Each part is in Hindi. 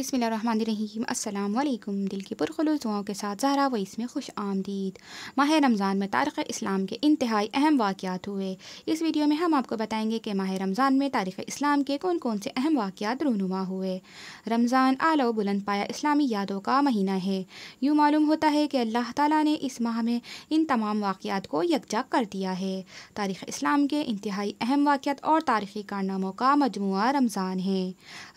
अस्सलाम वालेकुम दिल की पुरखलूस दुआओं के साथ जहरा व इसमें खुश आमदीद माह रमज़ान में तारीख इस्लाम के इंतहाई अहम वाक़ात हुए इस वीडियो में हम आपको बताएंगे कि माह रमज़ान में तारीख़ इस्लाम के कौन कौन से अहम वाक़ात रूनुमा हुए रमज़ान आलो बुलंद पाया इस्लामी यादों का महीना है यूँ मालूम होता है कि अल्लाह ताली ने इस माह में इन तमाम वाक़ात को यकजा कर दिया है तारीख़ इस्लाम के इंतहाई अहम वाक़ात और तारीख़ी कारनामों का मजमू रमज़ान है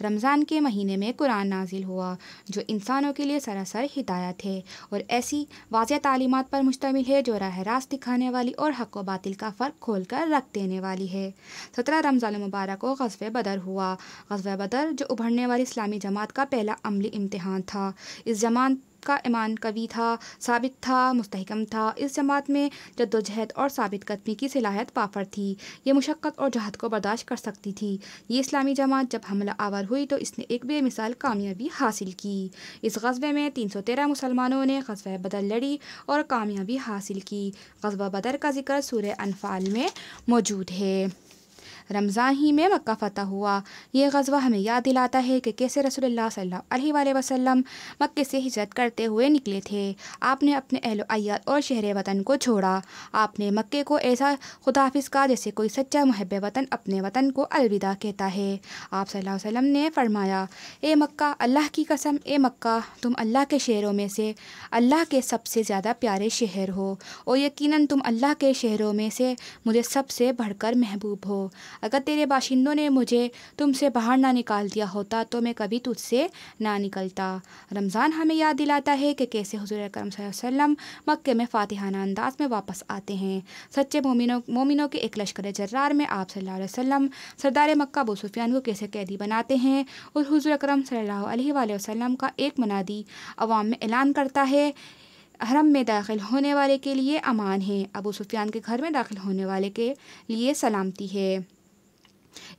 रमज़ान के महीने में कुरान नाजिल हुआ जो इंसानों के लिए सरासर हिदायत है और ऐसी वाज तालीमत पर मुश्तमिल है जो राह रास्त दिखाने वाली और हक व बातिल का फ़र्क खोल कर रख देने वाली है सत्रह रमज़ान मुबारक को गजब बदर हुआ गजब बदर जो उभरने वाली इस्लामी जमात का पहला अमली इम्तहान था इस जमात का ईमान कवी था साबित था मुस्तकम था इस जमात में जद्दोजहद और साबित कदमी की सिलाहत पाफर थी ये मुशक्क़त और जहाद को बर्दाश्त कर सकती थी ये इस्लामी जमात जब हमला आवर हुई तो इसने एक बेमिसाल कामयाबी हासिल की इस गजबे में तीन सौ तेरह मुसलमानों ने कस्बा बदर लड़ी और कामयाबी हासिल की गजबा बदर का जिक्र सूर्य अनफाल में मौजूद है रमज़ान ही में मक्का फ़तह हुआ यह गजवा हमें याद दिलाता है कि कैसे रसोल्ला सल्ला वसम मक्के से हिजरत करते हुए निकले थे आपने अपने अहल अयात और शहर वतन को छोड़ा आपने मक्के को ऐसा खुदाफिस का जैसे कोई सच्चा महब वतन अपने वतन को अलविदा कहता है आप सल्लल्लाहु ने फरमाया ए मक्का अल्लाह की कसम ए मक्का तुम अल्लाह के शहरों में से अल्लाह के सबसे ज़्यादा प्यारे शहर हो और यकीनन तुम अल्लाह के शहरों में से मुझे सबसे बढ़कर महबूब हो अगर तेरे बाशिंदों ने मुझे तुमसे बाहर ना निकाल दिया होता तो मैं कभी तुझसे ना निकलता रमज़ान हमें याद दिलाता है कि कैसे हजूर अक्रम वसम मक्के में फ़ातिहाना अंदाज में वापस आते हैं सच्चे मोमिनों मोमिनों के एक लश्कर जर्रार में आप सल्ला वसम सरदार मक्का अबू को कैसे कैदी बनाते हैं और हजूर अक्रम सल्ला वसम का एक मनादी अवाम में ऐलान करता है हरम में दाखिल होने वाले के लिए अमान है अबू सुफियान के घर में दाखिल होने वाले के लिए सलामती है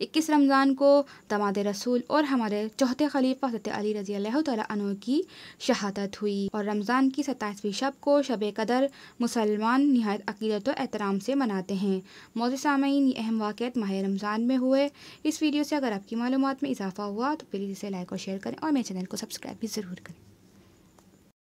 इक्कीस रमज़ान को दमाद रसूल और हमारे चौथे खलीफा सत्य अली रजी तु की शहादत हुई और रमज़ान की सत्ताईसवीं शब को शब कदर मुसलमान नहायत अकीदत एहतराम से मनाते हैं मौज सामीन ये अहम वाक़ माह रमज़ान में हुए इस वीडियो से अगर आपकी मालूम में इजाफा हुआ तो प्लीज़ इसे लाइक और शेयर करें और मेरे चैनल को सब्सक्राइब भी ज़रूर करें